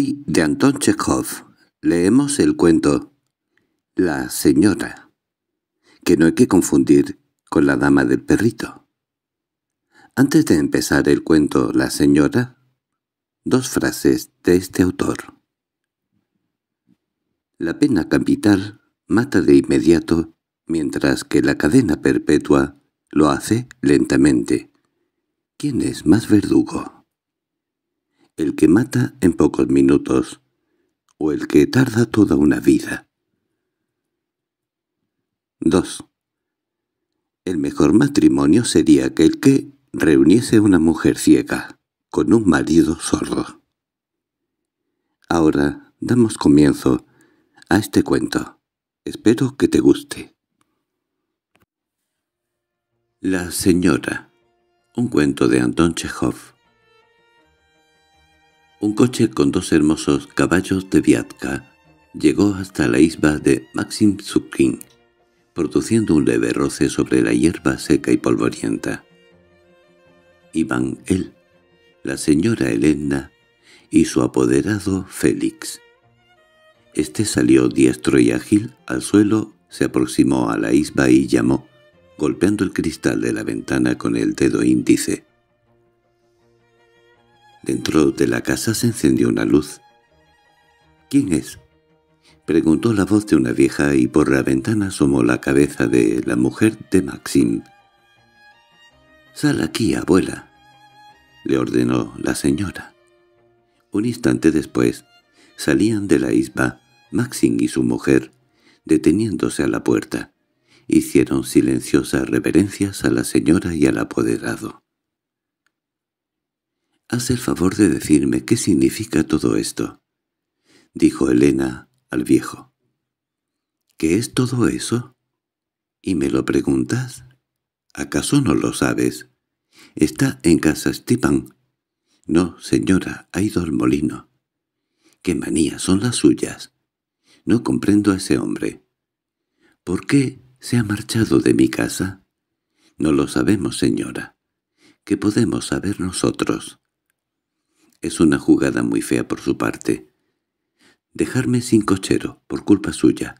Hoy, de Anton Chekhov, leemos el cuento La señora, que no hay que confundir con la dama del perrito. Antes de empezar el cuento La señora, dos frases de este autor. La pena capital mata de inmediato, mientras que la cadena perpetua lo hace lentamente. ¿Quién es más verdugo? el que mata en pocos minutos, o el que tarda toda una vida. 2. El mejor matrimonio sería aquel que reuniese una mujer ciega con un marido sordo. Ahora damos comienzo a este cuento. Espero que te guste. La señora. Un cuento de Anton Chekhov. Un coche con dos hermosos caballos de Viatka llegó hasta la isla de Maxim Zukin, produciendo un leve roce sobre la hierba seca y polvorienta. Iban él, la señora Elena y su apoderado Félix. Este salió diestro y ágil al suelo, se aproximó a la isba y llamó, golpeando el cristal de la ventana con el dedo índice. Dentro de la casa se encendió una luz. —¿Quién es? —preguntó la voz de una vieja y por la ventana asomó la cabeza de la mujer de Maxim. —Sal aquí, abuela —le ordenó la señora. Un instante después, salían de la isba Maxim y su mujer, deteniéndose a la puerta. Hicieron silenciosas reverencias a la señora y al apoderado. —Haz el favor de decirme qué significa todo esto —dijo Elena al viejo. —¿Qué es todo eso? —¿Y me lo preguntas? —¿Acaso no lo sabes? —Está en casa Stepan. —No, señora, ha ido al molino. —¿Qué manías son las suyas? No comprendo a ese hombre. —¿Por qué se ha marchado de mi casa? —No lo sabemos, señora. —¿Qué podemos saber nosotros? Es una jugada muy fea por su parte. Dejarme sin cochero, por culpa suya.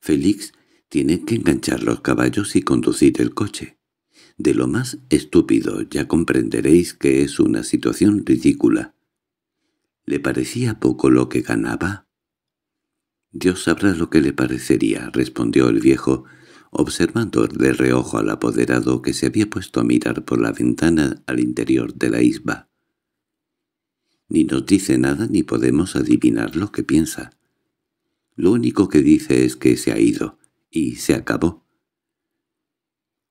Félix tiene que enganchar los caballos y conducir el coche. De lo más estúpido ya comprenderéis que es una situación ridícula. ¿Le parecía poco lo que ganaba? Dios sabrá lo que le parecería, respondió el viejo, observando de reojo al apoderado que se había puesto a mirar por la ventana al interior de la isba. Ni nos dice nada ni podemos adivinar lo que piensa. Lo único que dice es que se ha ido, y se acabó.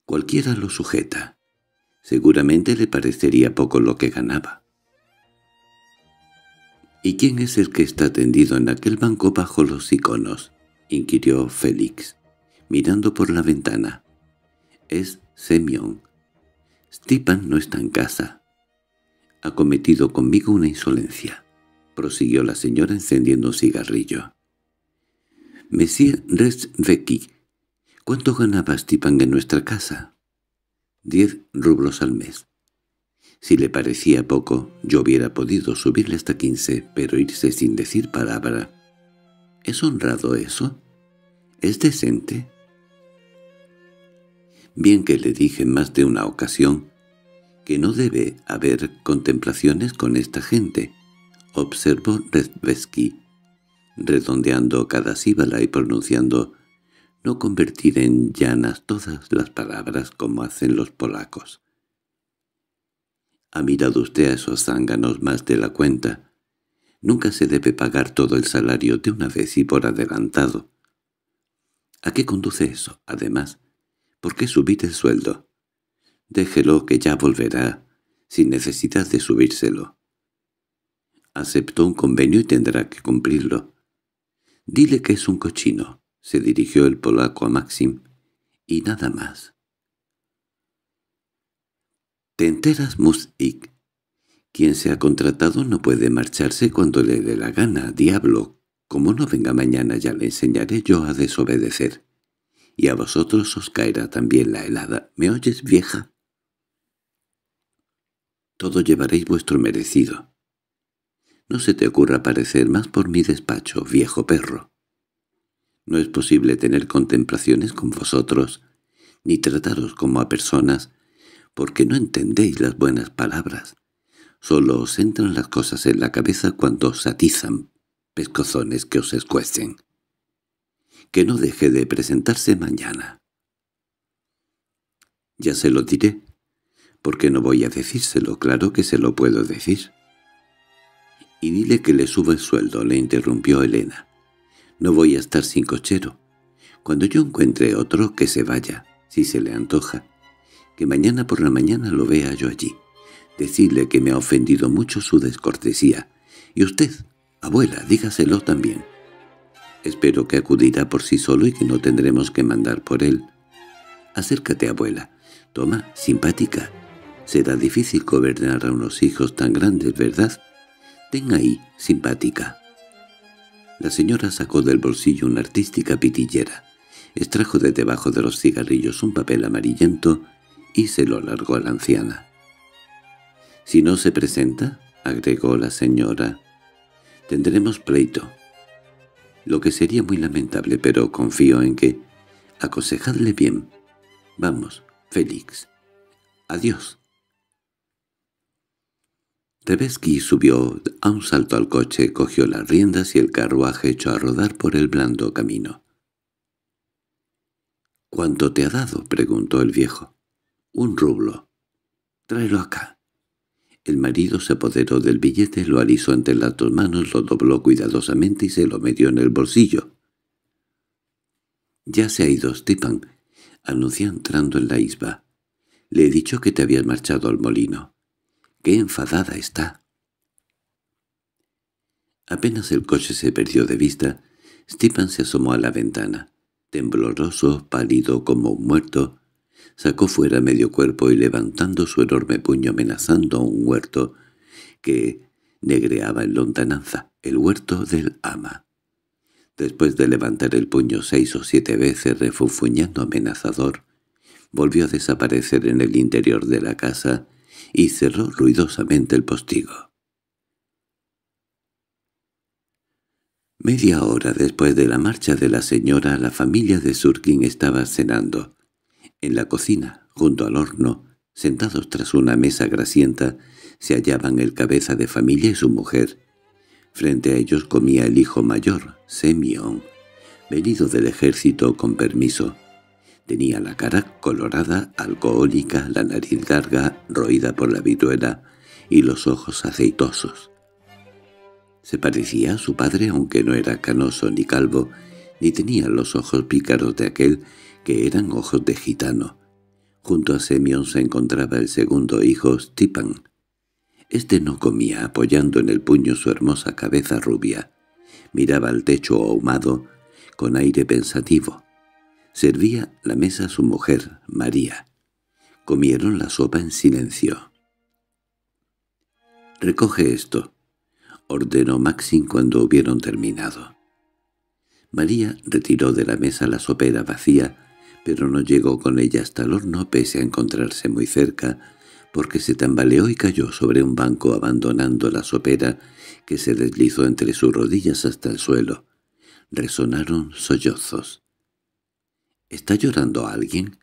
Cualquiera lo sujeta. Seguramente le parecería poco lo que ganaba. —¿Y quién es el que está tendido en aquel banco bajo los iconos? —inquirió Félix, mirando por la ventana. —Es Semión. Stepan no está en casa ha cometido conmigo una insolencia, prosiguió la señora encendiendo un cigarrillo. Monsieur Rezveki, ¿cuánto ganaba Stipan en nuestra casa? Diez rublos al mes. Si le parecía poco, yo hubiera podido subirle hasta quince, pero irse sin decir palabra. ¿Es honrado eso? ¿Es decente? Bien que le dije más de una ocasión que no debe haber contemplaciones con esta gente, observó Redvesky, redondeando cada síbala y pronunciando «no convertir en llanas todas las palabras como hacen los polacos». ¿Ha mirado usted a esos zánganos más de la cuenta? Nunca se debe pagar todo el salario de una vez y por adelantado. ¿A qué conduce eso, además? ¿Por qué subir el sueldo?» Déjelo que ya volverá, sin necesidad de subírselo. Aceptó un convenio y tendrá que cumplirlo. Dile que es un cochino, se dirigió el polaco a Maxim, y nada más. Te enteras, Musik. Quien se ha contratado no puede marcharse cuando le dé la gana, diablo. Como no venga mañana ya le enseñaré yo a desobedecer. Y a vosotros os caerá también la helada. ¿Me oyes, vieja? Todo llevaréis vuestro merecido. No se te ocurra parecer más por mi despacho, viejo perro. No es posible tener contemplaciones con vosotros, ni trataros como a personas, porque no entendéis las buenas palabras. Solo os entran las cosas en la cabeza cuando os atizan, pescozones que os escuecen. Que no deje de presentarse mañana. Ya se lo diré, qué no voy a decírselo, claro que se lo puedo decir. —Y dile que le suba el sueldo —le interrumpió Elena. —No voy a estar sin cochero. Cuando yo encuentre otro, que se vaya, si se le antoja. Que mañana por la mañana lo vea yo allí. Decirle que me ha ofendido mucho su descortesía. Y usted, abuela, dígaselo también. Espero que acudirá por sí solo y que no tendremos que mandar por él. Acércate, abuela. Toma, simpática, Será difícil gobernar a unos hijos tan grandes, ¿verdad? Ten ahí, simpática. La señora sacó del bolsillo una artística pitillera, extrajo de debajo de los cigarrillos un papel amarillento y se lo largó a la anciana. «Si no se presenta», agregó la señora, «tendremos pleito». Lo que sería muy lamentable, pero confío en que... Aconsejadle bien. Vamos, Félix. Adiós. Trebesky subió a un salto al coche, cogió las riendas y el carruaje echó a rodar por el blando camino. —¿Cuánto te ha dado? —preguntó el viejo. —Un rublo. —Tráelo acá. El marido se apoderó del billete, lo alisó entre las dos manos, lo dobló cuidadosamente y se lo metió en el bolsillo. —Ya se ha ido, Stepan —anunció entrando en la isba. —Le he dicho que te habías marchado al molino. —¡Qué enfadada está! Apenas el coche se perdió de vista, Stepan se asomó a la ventana. Tembloroso, pálido como un muerto, sacó fuera medio cuerpo y levantando su enorme puño amenazando a un huerto que negreaba en lontananza, el huerto del ama. Después de levantar el puño seis o siete veces refunfuñando amenazador, volvió a desaparecer en el interior de la casa y cerró ruidosamente el postigo. Media hora después de la marcha de la señora, la familia de Surkin estaba cenando. En la cocina, junto al horno, sentados tras una mesa grasienta, se hallaban el cabeza de familia y su mujer. Frente a ellos comía el hijo mayor, Semion, venido del ejército con permiso. Tenía la cara colorada, alcohólica, la nariz larga, roída por la viruela, y los ojos aceitosos. Se parecía a su padre, aunque no era canoso ni calvo, ni tenía los ojos pícaros de aquel, que eran ojos de gitano. Junto a Semión se encontraba el segundo hijo, Stipan. Este no comía, apoyando en el puño su hermosa cabeza rubia. Miraba al techo ahumado, con aire pensativo. Servía la mesa a su mujer, María. Comieron la sopa en silencio. «Recoge esto», ordenó Maxim cuando hubieron terminado. María retiró de la mesa la sopera vacía, pero no llegó con ella hasta el horno pese a encontrarse muy cerca, porque se tambaleó y cayó sobre un banco abandonando la sopera que se deslizó entre sus rodillas hasta el suelo. Resonaron sollozos. —¿Está llorando alguien?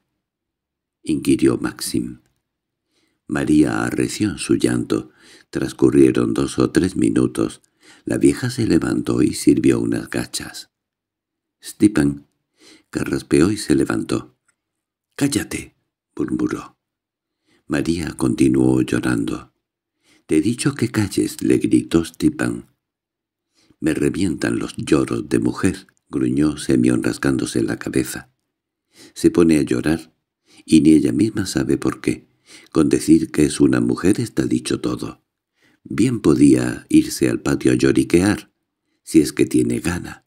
—inquirió Maxim. María arreció en su llanto. Transcurrieron dos o tres minutos. La vieja se levantó y sirvió unas gachas. Stepan carraspeó y se levantó. —¡Cállate! —murmuró. María continuó llorando. —Te he dicho que calles —le gritó Stepan. —Me revientan los lloros de mujer —gruñó Semión rascándose la cabeza. Se pone a llorar, y ni ella misma sabe por qué. Con decir que es una mujer está dicho todo. Bien podía irse al patio a lloriquear, si es que tiene gana.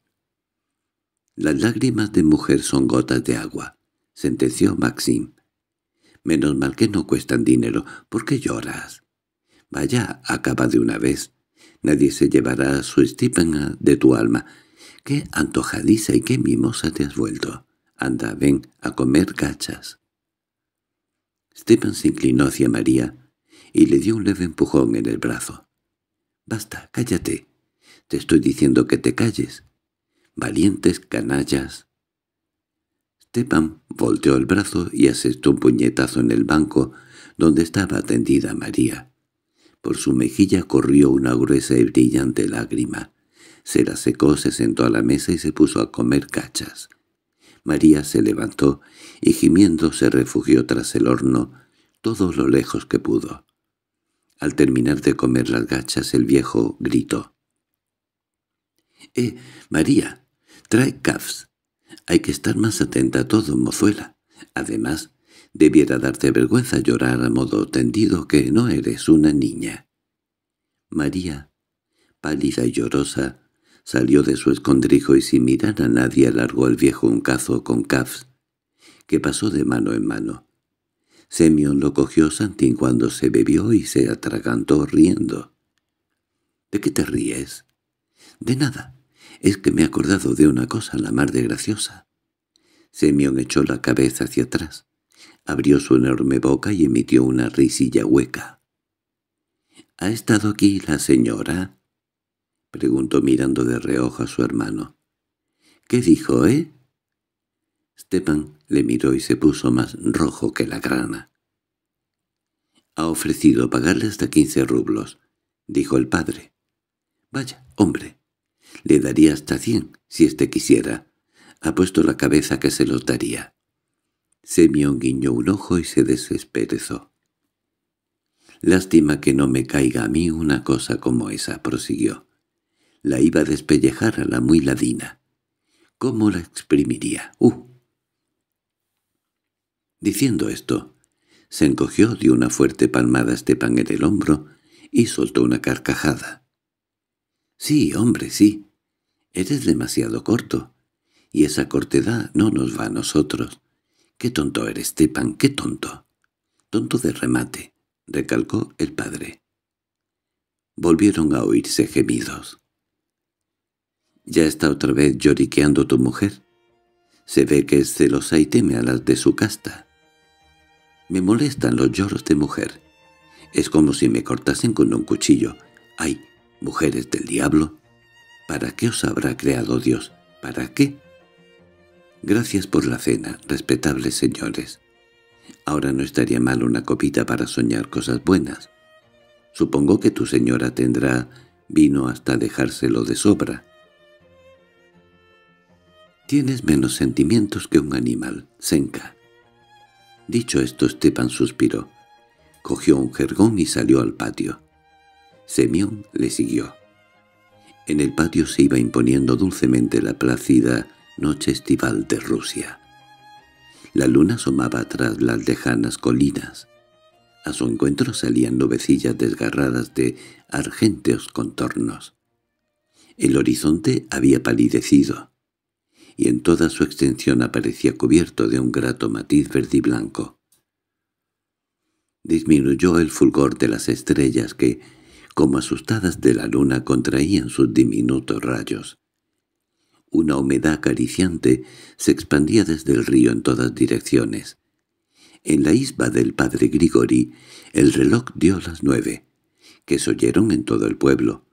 Las lágrimas de mujer son gotas de agua, sentenció Maxim. Menos mal que no cuestan dinero, ¿por qué lloras? Vaya, acaba de una vez. Nadie se llevará su estípana de tu alma. Qué antojadiza y qué mimosa te has vuelto. Anda, ven a comer gachas. Esteban se inclinó hacia María y le dio un leve empujón en el brazo. —Basta, cállate. Te estoy diciendo que te calles. Valientes canallas. Esteban volteó el brazo y asestó un puñetazo en el banco donde estaba tendida María. Por su mejilla corrió una gruesa y brillante lágrima. Se la secó, se sentó a la mesa y se puso a comer cachas. María se levantó y gimiendo se refugió tras el horno todo lo lejos que pudo. Al terminar de comer las gachas el viejo gritó. —¡Eh, María! Trae cafs. Hay que estar más atenta a todo, mozuela. Además, debiera darte vergüenza llorar a modo tendido que no eres una niña. María, pálida y llorosa, Salió de su escondrijo y sin mirar a nadie alargó el viejo un cazo con cafs, que pasó de mano en mano. Semion lo cogió cuando se bebió y se atragantó riendo. —¿De qué te ríes? —De nada. Es que me he acordado de una cosa la mar de graciosa. Semión echó la cabeza hacia atrás, abrió su enorme boca y emitió una risilla hueca. —¿Ha estado aquí la señora? —preguntó mirando de reojo a su hermano. —¿Qué dijo, eh? Stepan le miró y se puso más rojo que la grana. —Ha ofrecido pagarle hasta quince rublos —dijo el padre. —Vaya, hombre, le daría hasta cien, si éste quisiera. Ha puesto la cabeza que se los daría. Semión guiñó un ojo y se desesperezó. —Lástima que no me caiga a mí una cosa como esa —prosiguió—. La iba a despellejar a la muy ladina. ¿Cómo la exprimiría? ¡Uh! Diciendo esto, se encogió, de una fuerte palmada a Estepan en el hombro y soltó una carcajada. —Sí, hombre, sí. Eres demasiado corto. Y esa cortedad no nos va a nosotros. —¡Qué tonto eres, Estepan, qué tonto! —Tonto de remate —recalcó el padre. Volvieron a oírse gemidos. Ya está otra vez lloriqueando tu mujer. Se ve que es celosa y teme a las de su casta. Me molestan los lloros de mujer. Es como si me cortasen con un cuchillo. ¡Ay, mujeres del diablo! ¿Para qué os habrá creado Dios? ¿Para qué? Gracias por la cena, respetables señores. Ahora no estaría mal una copita para soñar cosas buenas. Supongo que tu señora tendrá vino hasta dejárselo de sobra. Tienes menos sentimientos que un animal, Senka. Dicho esto, Stepan suspiró. Cogió un jergón y salió al patio. Semión le siguió. En el patio se iba imponiendo dulcemente la plácida noche estival de Rusia. La luna asomaba tras las lejanas colinas. A su encuentro salían nubecillas desgarradas de argenteos contornos. El horizonte había palidecido y en toda su extensión aparecía cubierto de un grato matiz verde y blanco. Disminuyó el fulgor de las estrellas que, como asustadas de la luna, contraían sus diminutos rayos. Una humedad acariciante se expandía desde el río en todas direcciones. En la isba del padre Grigori el reloj dio las nueve, que se oyeron en todo el pueblo.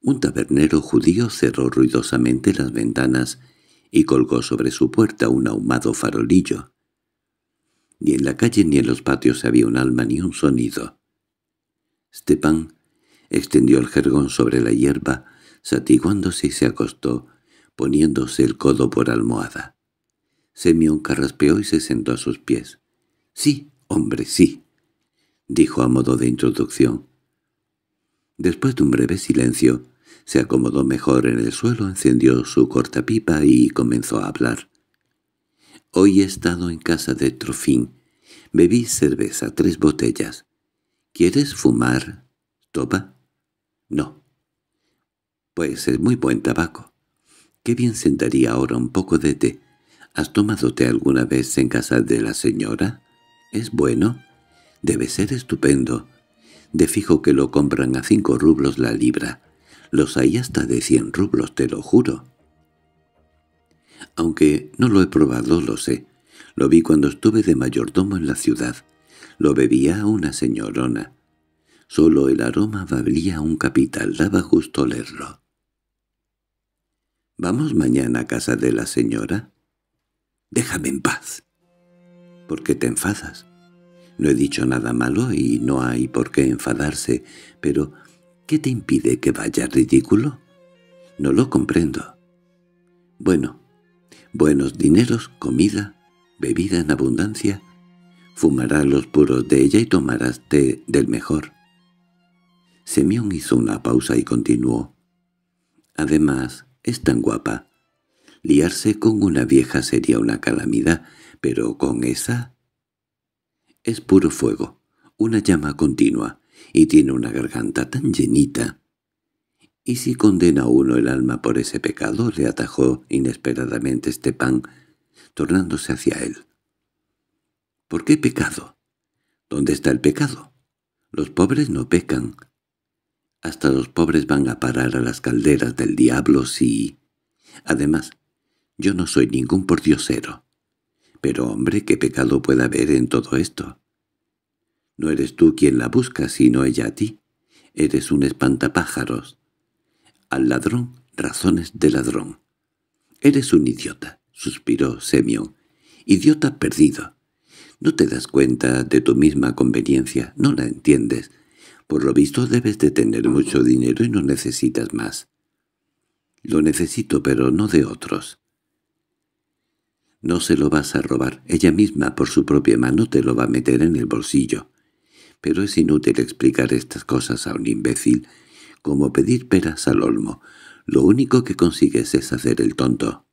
Un tabernero judío cerró ruidosamente las ventanas y colgó sobre su puerta un ahumado farolillo. Ni en la calle ni en los patios había un alma ni un sonido. Stepan extendió el jergón sobre la hierba, satiguándose y se acostó, poniéndose el codo por almohada. un carraspeó y se sentó a sus pies. —Sí, hombre, sí —dijo a modo de introducción. Después de un breve silencio, se acomodó mejor en el suelo, encendió su cortapipa y comenzó a hablar. Hoy he estado en casa de Trofín. Bebí cerveza, tres botellas. ¿Quieres fumar, Topa? No. Pues es muy buen tabaco. Qué bien sentaría ahora un poco de té. ¿Has tomado té alguna vez en casa de la señora? ¿Es bueno? Debe ser estupendo. De fijo que lo compran a cinco rublos la libra. Los hay hasta de cien rublos, te lo juro. Aunque no lo he probado, lo sé. Lo vi cuando estuve de mayordomo en la ciudad. Lo bebía una señorona. Solo el aroma valía un capital, daba justo leerlo. —¿Vamos mañana a casa de la señora? —Déjame en paz. —¿Por qué te enfadas? No he dicho nada malo y no hay por qué enfadarse, pero ¿Qué te impide que vaya ridículo? No lo comprendo. Bueno, buenos dineros, comida, bebida en abundancia. Fumarás los puros de ella y tomarás té del mejor. Semión hizo una pausa y continuó. Además, es tan guapa. Liarse con una vieja sería una calamidad, pero con esa... Es puro fuego, una llama continua, y tiene una garganta tan llenita. Y si condena a uno el alma por ese pecado, le atajó inesperadamente este pan, tornándose hacia él. ¿Por qué pecado? ¿Dónde está el pecado? Los pobres no pecan. Hasta los pobres van a parar a las calderas del diablo si... Además, yo no soy ningún pordiosero. Pero hombre, ¿qué pecado puede haber en todo esto? No eres tú quien la busca, sino ella a ti. Eres un espantapájaros. Al ladrón, razones de ladrón. Eres un idiota, suspiró Semión. Idiota perdido. No te das cuenta de tu misma conveniencia, no la entiendes. Por lo visto debes de tener mucho dinero y no necesitas más. Lo necesito, pero no de otros. No se lo vas a robar, ella misma por su propia mano te lo va a meter en el bolsillo. Pero es inútil explicar estas cosas a un imbécil, como pedir peras al olmo. Lo único que consigues es hacer el tonto.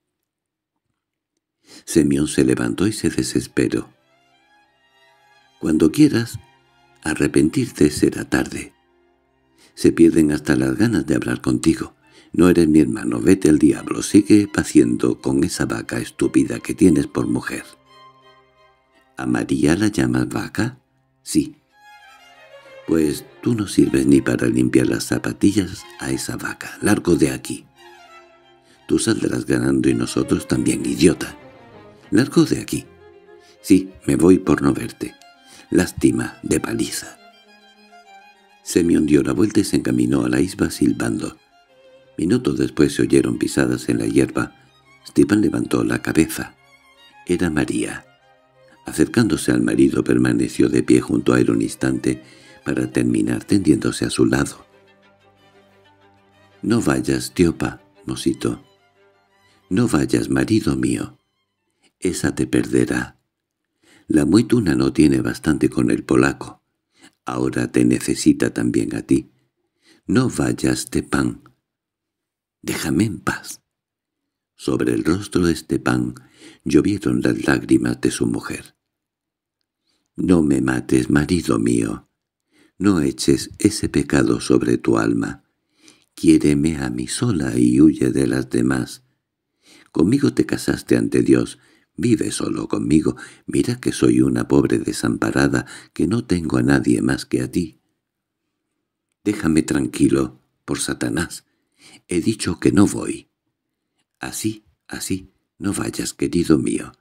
Semión se levantó y se desesperó. Cuando quieras, arrepentirte será tarde. Se pierden hasta las ganas de hablar contigo. No eres mi hermano, vete al diablo, sigue paciendo con esa vaca estúpida que tienes por mujer. —¿A María la llamas vaca? —Sí, pues tú no sirves ni para limpiar las zapatillas a esa vaca. Largo de aquí. Tú saldrás ganando y nosotros también, idiota. Largo de aquí. Sí, me voy por no verte. Lástima de paliza. me dio la vuelta y se encaminó a la isba silbando. Minutos después se oyeron pisadas en la hierba. Stepan levantó la cabeza. Era María. Acercándose al marido permaneció de pie junto a él un instante para terminar tendiéndose a su lado. «No vayas, Tiopa», mosito. «No vayas, marido mío. Esa te perderá. La tuna no tiene bastante con el polaco. Ahora te necesita también a ti. No vayas, Tepán. Déjame en paz». Sobre el rostro de este pan llovieron las lágrimas de su mujer. «No me mates, marido mío. No eches ese pecado sobre tu alma. Quiéreme a mí sola y huye de las demás. Conmigo te casaste ante Dios, vive solo conmigo, mira que soy una pobre desamparada, que no tengo a nadie más que a ti. Déjame tranquilo, por Satanás. He dicho que no voy. Así, así, no vayas, querido mío.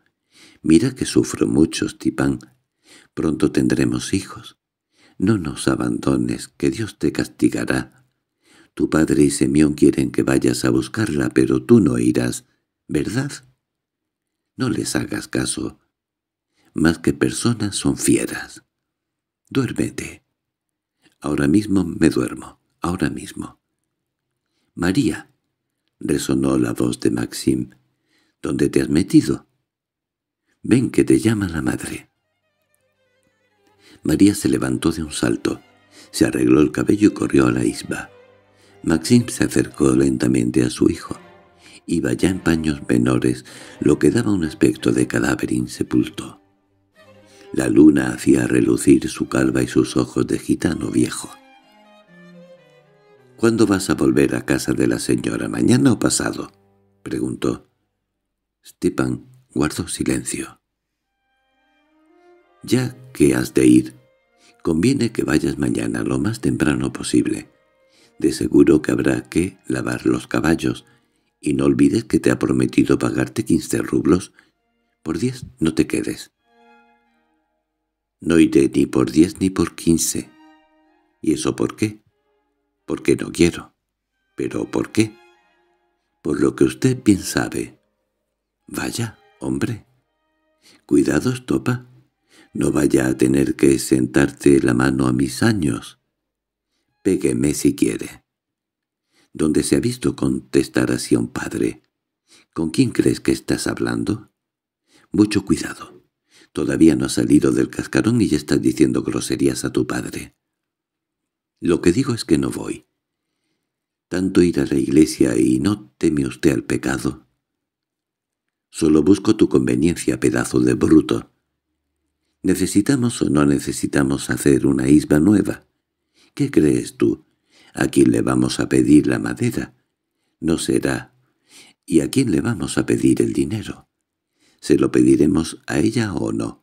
Mira que sufro mucho, Tipán. Pronto tendremos hijos. No nos abandones, que Dios te castigará. Tu padre y Semión quieren que vayas a buscarla, pero tú no irás, ¿verdad? No les hagas caso. Más que personas son fieras. Duérmete. Ahora mismo me duermo, ahora mismo. María, resonó la voz de Maxim, ¿dónde te has metido? Ven que te llama la madre. María se levantó de un salto, se arregló el cabello y corrió a la isba. Maxim se acercó lentamente a su hijo. Iba ya en paños menores, lo que daba un aspecto de cadáver insepulto. La luna hacía relucir su calva y sus ojos de gitano viejo. —¿Cuándo vas a volver a casa de la señora, mañana o pasado? —preguntó. Stepan guardó silencio. Ya que has de ir, conviene que vayas mañana lo más temprano posible. De seguro que habrá que lavar los caballos, y no olvides que te ha prometido pagarte quince rublos. Por diez no te quedes. No iré ni por diez ni por quince. ¿Y eso por qué? Porque no quiero. ¿Pero por qué? Por lo que usted bien sabe. Vaya, hombre. Cuidado, estopa. No vaya a tener que sentarte la mano a mis años. Pégueme si quiere. ¿Dónde se ha visto contestar así a un padre? ¿Con quién crees que estás hablando? Mucho cuidado. Todavía no ha salido del cascarón y ya estás diciendo groserías a tu padre. Lo que digo es que no voy. Tanto ir a la iglesia y no teme usted al pecado. Solo busco tu conveniencia, pedazo de bruto. ¿Necesitamos o no necesitamos hacer una isba nueva? ¿Qué crees tú? ¿A quién le vamos a pedir la madera? No será. ¿Y a quién le vamos a pedir el dinero? ¿Se lo pediremos a ella o no?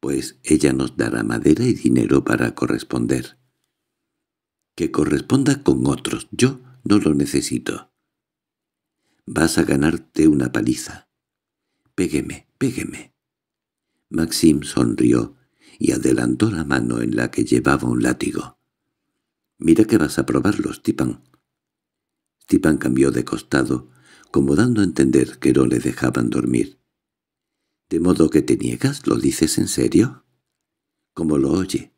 Pues ella nos dará madera y dinero para corresponder. Que corresponda con otros. Yo no lo necesito. Vas a ganarte una paliza. Pégueme, pégueme. Maxim sonrió y adelantó la mano en la que llevaba un látigo. «Mira que vas a probarlo, Stipan». Stipan cambió de costado, como dando a entender que no le dejaban dormir. —¿De modo que te niegas? ¿Lo dices en serio? —Como lo oye.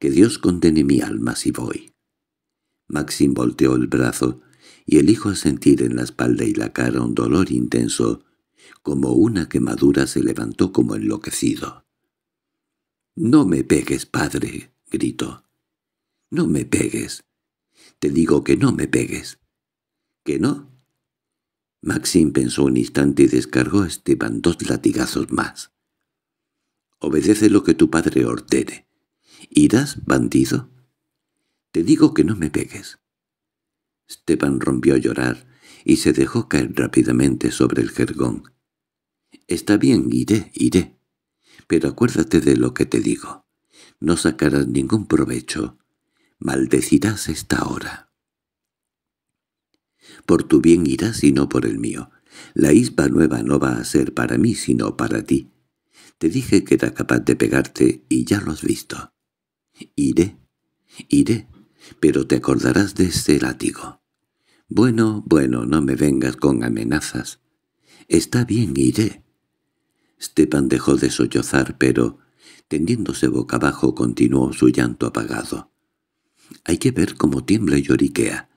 Que Dios condene mi alma si voy. Maxim volteó el brazo, y el hijo a sentir en la espalda y la cara un dolor intenso como una quemadura se levantó como enloquecido. —¡No me pegues, padre! —gritó. —¡No me pegues! —Te digo que no me pegues. —¿Que no? Maxim pensó un instante y descargó a Esteban dos latigazos más. —Obedece lo que tu padre ordene. —¿Irás, bandido? —Te digo que no me pegues. Esteban rompió a llorar y se dejó caer rápidamente sobre el jergón. Está bien, iré, iré. Pero acuérdate de lo que te digo. No sacarás ningún provecho. Maldecirás esta hora. Por tu bien irás y no por el mío. La ispa nueva no va a ser para mí sino para ti. Te dije que era capaz de pegarte y ya lo has visto. Iré, iré, pero te acordarás de ese látigo. Bueno, bueno, no me vengas con amenazas. Está bien, iré. Esteban dejó de sollozar, pero, tendiéndose boca abajo, continuó su llanto apagado. «Hay que ver cómo tiembla y lloriquea.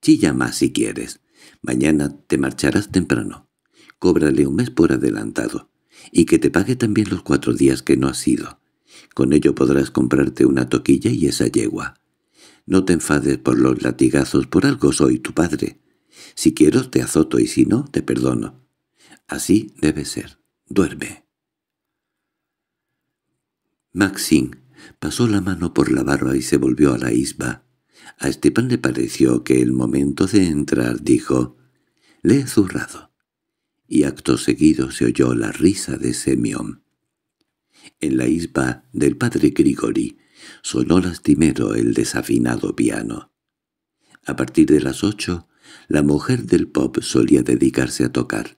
Chilla más si quieres. Mañana te marcharás temprano. Cóbrale un mes por adelantado. Y que te pague también los cuatro días que no has ido. Con ello podrás comprarte una toquilla y esa yegua. No te enfades por los latigazos, por algo soy tu padre. Si quiero te azoto y si no, te perdono. Así debe ser. Duerme. Maxim pasó la mano por la barba y se volvió a la isba. A Esteban le pareció que el momento de entrar dijo, «Le he zurrado». Y acto seguido se oyó la risa de Semión. En la isba del padre Grigori sonó lastimero el desafinado piano. A partir de las ocho, la mujer del pop solía dedicarse a tocar.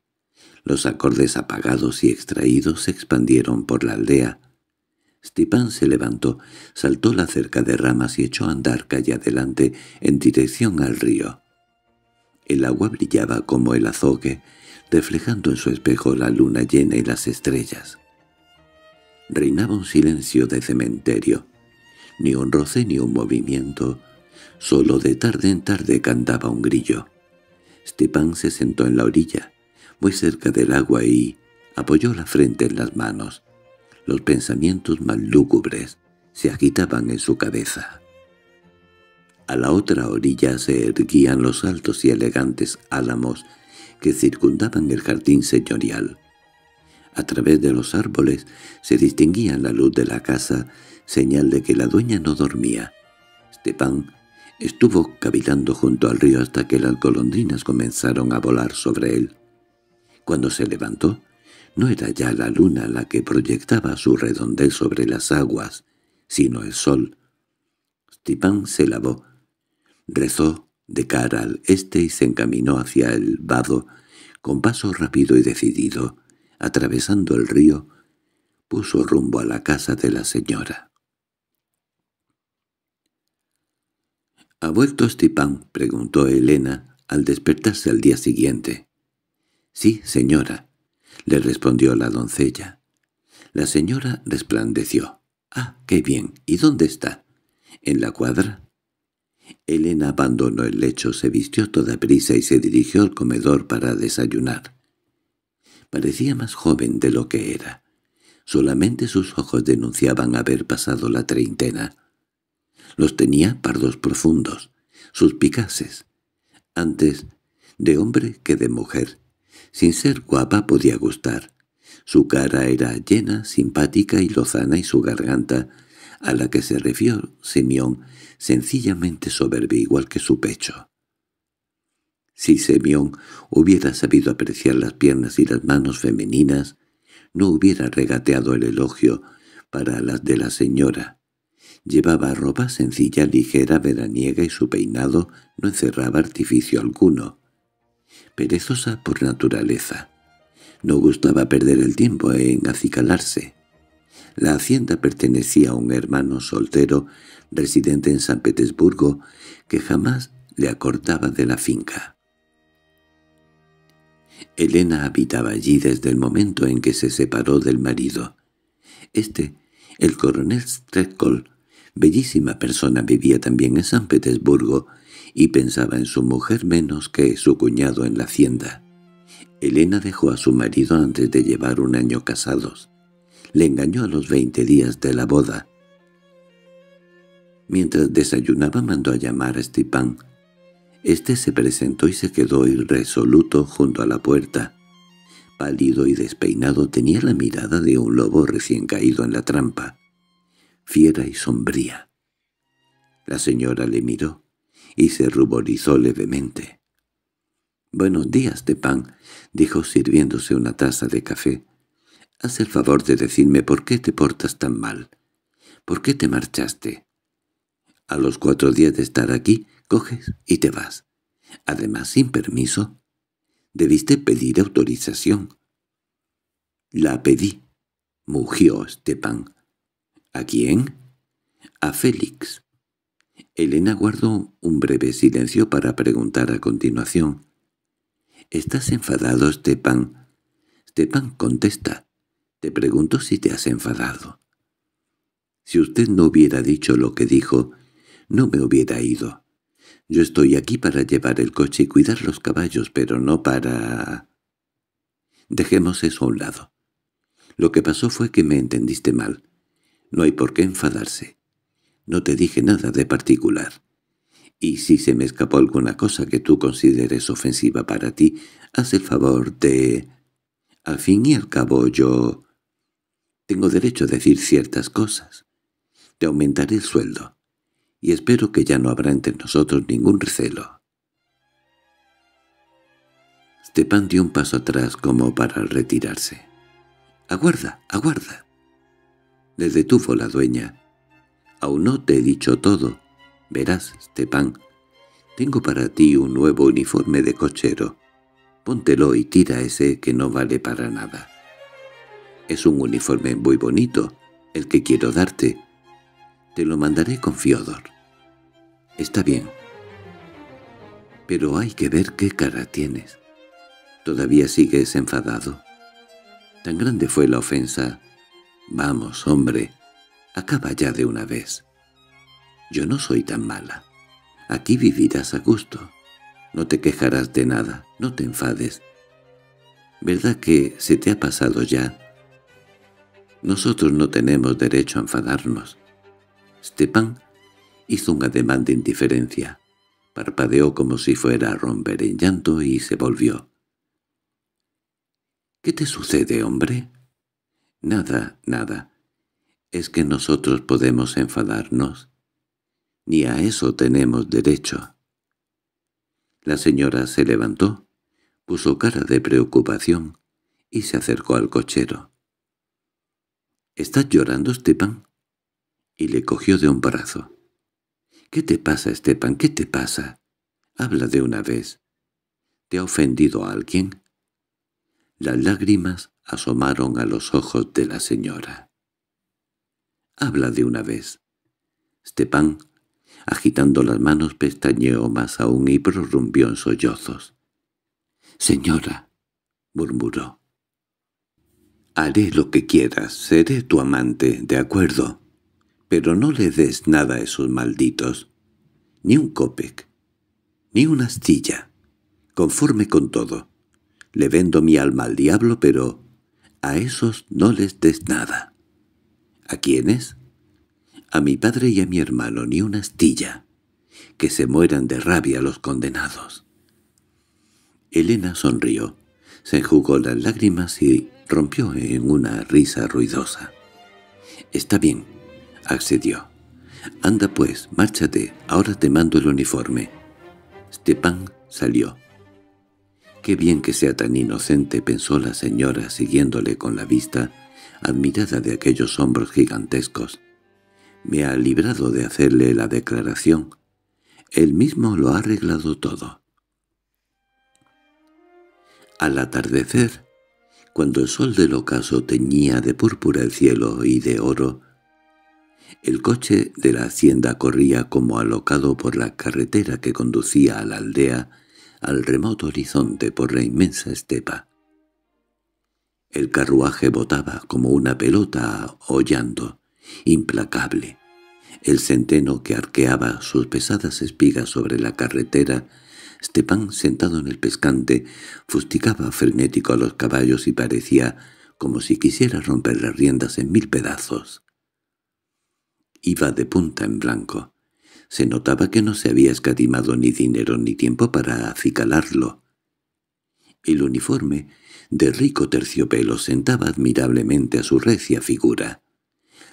Los acordes apagados y extraídos se expandieron por la aldea. Stipán se levantó, saltó la cerca de ramas y echó a andar calle adelante en dirección al río. El agua brillaba como el azogue, reflejando en su espejo la luna llena y las estrellas. Reinaba un silencio de cementerio. Ni un roce ni un movimiento. Solo de tarde en tarde cantaba un grillo. Stepán se sentó en la orilla muy cerca del agua y apoyó la frente en las manos. Los pensamientos más lúgubres se agitaban en su cabeza. A la otra orilla se erguían los altos y elegantes álamos que circundaban el jardín señorial. A través de los árboles se distinguía la luz de la casa, señal de que la dueña no dormía. Estepán estuvo cavilando junto al río hasta que las golondrinas comenzaron a volar sobre él. Cuando se levantó, no era ya la luna la que proyectaba su redondez sobre las aguas, sino el sol. Stipán se lavó, rezó de cara al este y se encaminó hacia el vado, con paso rápido y decidido, atravesando el río, puso rumbo a la casa de la señora. —¿Ha vuelto Stipán? —preguntó Elena al despertarse al día siguiente. —Sí, señora —le respondió la doncella. La señora resplandeció. —Ah, qué bien. ¿Y dónde está? —En la cuadra. Elena abandonó el lecho, se vistió toda prisa y se dirigió al comedor para desayunar. Parecía más joven de lo que era. Solamente sus ojos denunciaban haber pasado la treintena. Los tenía pardos profundos, suspicaces, antes de hombre que de mujer, sin ser guapa podía gustar. Su cara era llena, simpática y lozana y su garganta, a la que se refirió Simeón, sencillamente soberbia igual que su pecho. Si Simeón hubiera sabido apreciar las piernas y las manos femeninas, no hubiera regateado el elogio para las de la señora. Llevaba ropa sencilla, ligera, veraniega y su peinado no encerraba artificio alguno perezosa por naturaleza. No gustaba perder el tiempo en acicalarse. La hacienda pertenecía a un hermano soltero, residente en San Petersburgo, que jamás le acordaba de la finca. Elena habitaba allí desde el momento en que se separó del marido. Este, el coronel Stretkol, bellísima persona, vivía también en San Petersburgo y pensaba en su mujer menos que su cuñado en la hacienda. Elena dejó a su marido antes de llevar un año casados. Le engañó a los veinte días de la boda. Mientras desayunaba mandó a llamar a Stipán. Este se presentó y se quedó irresoluto junto a la puerta. Pálido y despeinado tenía la mirada de un lobo recién caído en la trampa, fiera y sombría. La señora le miró, y se ruborizó levemente. «Buenos días, pan dijo sirviéndose una taza de café. «Haz el favor de decirme por qué te portas tan mal. ¿Por qué te marchaste? A los cuatro días de estar aquí, coges y te vas. Además, sin permiso, debiste pedir autorización». «La pedí», mugió Estepan. «¿A quién?» «A Félix, Elena guardó un breve silencio para preguntar a continuación. —¿Estás enfadado, Stepan? Stepan contesta. —Te pregunto si te has enfadado. Si usted no hubiera dicho lo que dijo, no me hubiera ido. Yo estoy aquí para llevar el coche y cuidar los caballos, pero no para... Dejemos eso a un lado. Lo que pasó fue que me entendiste mal. No hay por qué enfadarse. No te dije nada de particular. Y si se me escapó alguna cosa que tú consideres ofensiva para ti, haz el favor de... Al fin y al cabo yo... Tengo derecho a decir ciertas cosas. Te aumentaré el sueldo. Y espero que ya no habrá entre nosotros ningún recelo. Stepan dio un paso atrás como para retirarse. —¡Aguarda, aguarda! Le detuvo la dueña. Aún no te he dicho todo. Verás, Stepan, tengo para ti un nuevo uniforme de cochero. Póntelo y tira ese que no vale para nada. Es un uniforme muy bonito, el que quiero darte. Te lo mandaré con Fiodor. Está bien. Pero hay que ver qué cara tienes. ¿Todavía sigues enfadado? Tan grande fue la ofensa. Vamos, hombre, Acaba ya de una vez. Yo no soy tan mala. Aquí vivirás a gusto. No te quejarás de nada, no te enfades. ¿Verdad que se te ha pasado ya? Nosotros no tenemos derecho a enfadarnos. Stepan hizo un ademán de indiferencia. Parpadeó como si fuera a romper en llanto y se volvió. —¿Qué te sucede, hombre? —Nada, nada es que nosotros podemos enfadarnos. Ni a eso tenemos derecho. La señora se levantó, puso cara de preocupación y se acercó al cochero. —¿Estás llorando, Estepan? Y le cogió de un brazo. —¿Qué te pasa, Estepan? ¿Qué te pasa? Habla de una vez. ¿Te ha ofendido a alguien? Las lágrimas asomaron a los ojos de la señora. Habla de una vez. Stepán, agitando las manos, pestañeó más aún y prorrumpió en sollozos. —Señora —murmuró—, haré lo que quieras, seré tu amante, de acuerdo, pero no le des nada a esos malditos, ni un copec, ni una astilla, conforme con todo. Le vendo mi alma al diablo, pero a esos no les des nada. ¿A quiénes? A mi padre y a mi hermano ni una astilla. Que se mueran de rabia los condenados. Elena sonrió, se enjugó las lágrimas y rompió en una risa ruidosa. —Está bien —accedió—. Anda pues, márchate, ahora te mando el uniforme. Stepan salió. —Qué bien que sea tan inocente —pensó la señora siguiéndole con la vista— admirada de aquellos hombros gigantescos. Me ha librado de hacerle la declaración. Él mismo lo ha arreglado todo. Al atardecer, cuando el sol del ocaso teñía de púrpura el cielo y de oro, el coche de la hacienda corría como alocado por la carretera que conducía a la aldea, al remoto horizonte por la inmensa estepa. El carruaje botaba como una pelota hollando, implacable. El centeno que arqueaba sus pesadas espigas sobre la carretera, Stepán, sentado en el pescante, fustigaba frenético a los caballos y parecía como si quisiera romper las riendas en mil pedazos. Iba de punta en blanco. Se notaba que no se había escatimado ni dinero ni tiempo para acicalarlo. El uniforme, de rico terciopelo, sentaba admirablemente a su recia figura.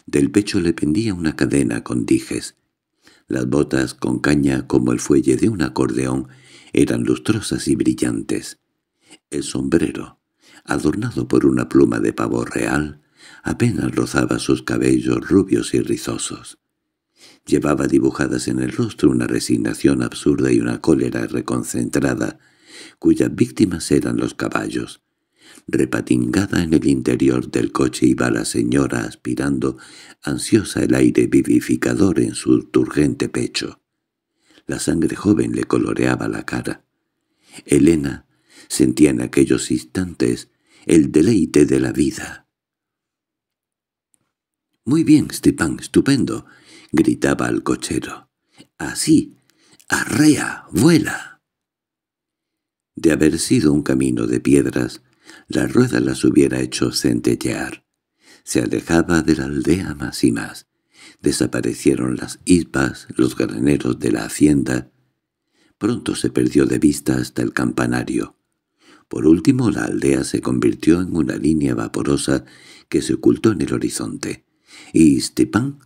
Del pecho le pendía una cadena con dijes. Las botas con caña como el fuelle de un acordeón eran lustrosas y brillantes. El sombrero, adornado por una pluma de pavo real, apenas rozaba sus cabellos rubios y rizosos. Llevaba dibujadas en el rostro una resignación absurda y una cólera reconcentrada cuyas víctimas eran los caballos. Repatingada en el interior del coche iba la señora aspirando ansiosa el aire vivificador en su turgente pecho. La sangre joven le coloreaba la cara. Elena sentía en aquellos instantes el deleite de la vida. —Muy bien, Stepan, estupendo —gritaba al cochero. —Así, arrea, vuela. De haber sido un camino de piedras, la rueda las hubiera hecho centellear. Se alejaba de la aldea más y más. Desaparecieron las ispas, los graneros de la hacienda. Pronto se perdió de vista hasta el campanario. Por último, la aldea se convirtió en una línea vaporosa que se ocultó en el horizonte. Y Stepan,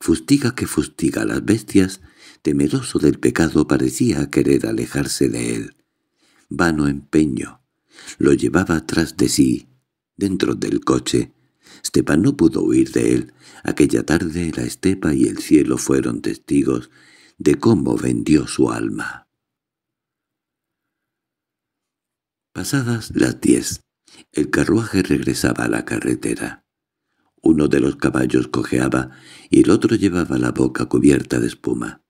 fustiga que fustiga las bestias, temeroso del pecado parecía querer alejarse de él vano empeño. Lo llevaba tras de sí, dentro del coche. Esteban no pudo huir de él. Aquella tarde la estepa y el cielo fueron testigos de cómo vendió su alma. Pasadas las diez, el carruaje regresaba a la carretera. Uno de los caballos cojeaba y el otro llevaba la boca cubierta de espuma.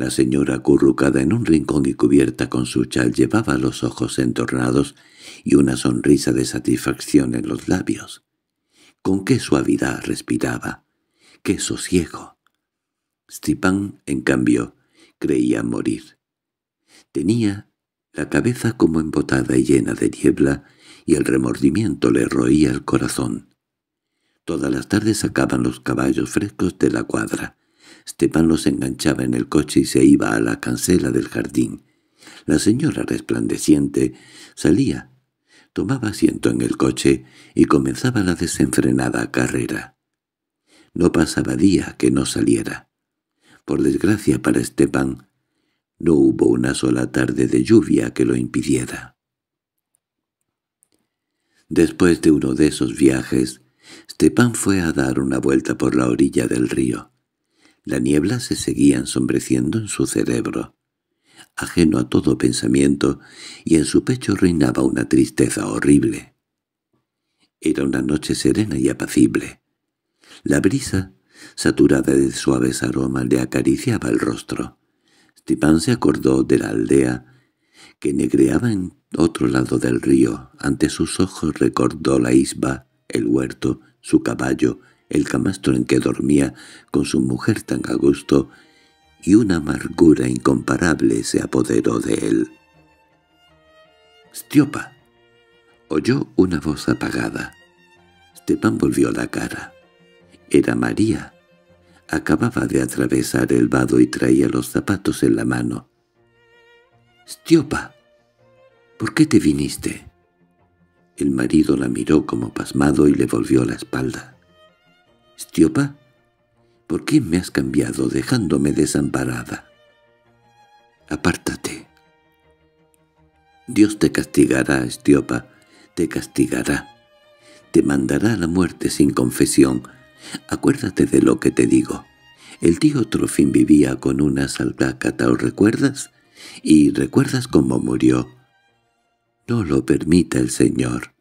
La señora acurrucada en un rincón y cubierta con su chal llevaba los ojos entornados y una sonrisa de satisfacción en los labios. Con qué suavidad respiraba, qué sosiego. Stipán, en cambio, creía morir. Tenía la cabeza como embotada y llena de niebla, y el remordimiento le roía el corazón. Todas las tardes sacaban los caballos frescos de la cuadra, Esteban los enganchaba en el coche y se iba a la cancela del jardín. La señora resplandeciente salía, tomaba asiento en el coche y comenzaba la desenfrenada carrera. No pasaba día que no saliera. Por desgracia para Esteban, no hubo una sola tarde de lluvia que lo impidiera. Después de uno de esos viajes, Stepan fue a dar una vuelta por la orilla del río. La niebla se seguía ensombreciendo en su cerebro. Ajeno a todo pensamiento, y en su pecho reinaba una tristeza horrible. Era una noche serena y apacible. La brisa, saturada de suaves aromas, le acariciaba el rostro. Stipán se acordó de la aldea, que negreaba en otro lado del río. Ante sus ojos recordó la isba, el huerto, su caballo, el camastro en que dormía con su mujer tan a gusto, y una amargura incomparable se apoderó de él. —¡Stiopa! —oyó una voz apagada. Stepan volvió la cara. Era María. Acababa de atravesar el vado y traía los zapatos en la mano. —¡Stiopa! ¿Por qué te viniste? El marido la miró como pasmado y le volvió la espalda. Estiopa, ¿Por qué me has cambiado dejándome desamparada? —Apártate. —Dios te castigará, Estiopa, te castigará. Te mandará a la muerte sin confesión. Acuérdate de lo que te digo. El tío Trofín vivía con una salcácata, ¿o recuerdas? ¿Y recuerdas cómo murió? No lo permita el Señor.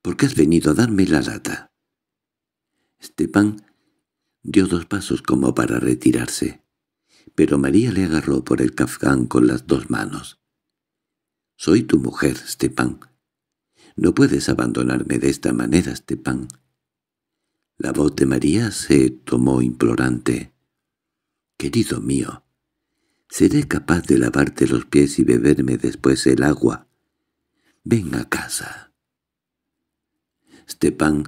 —¿Por qué has venido a darme la lata? Estepán dio dos pasos como para retirarse, pero María le agarró por el kafgán con las dos manos. «Soy tu mujer, Estepán. No puedes abandonarme de esta manera, Estepán. La voz de María se tomó implorante. «Querido mío, seré capaz de lavarte los pies y beberme después el agua. Ven a casa». Stepan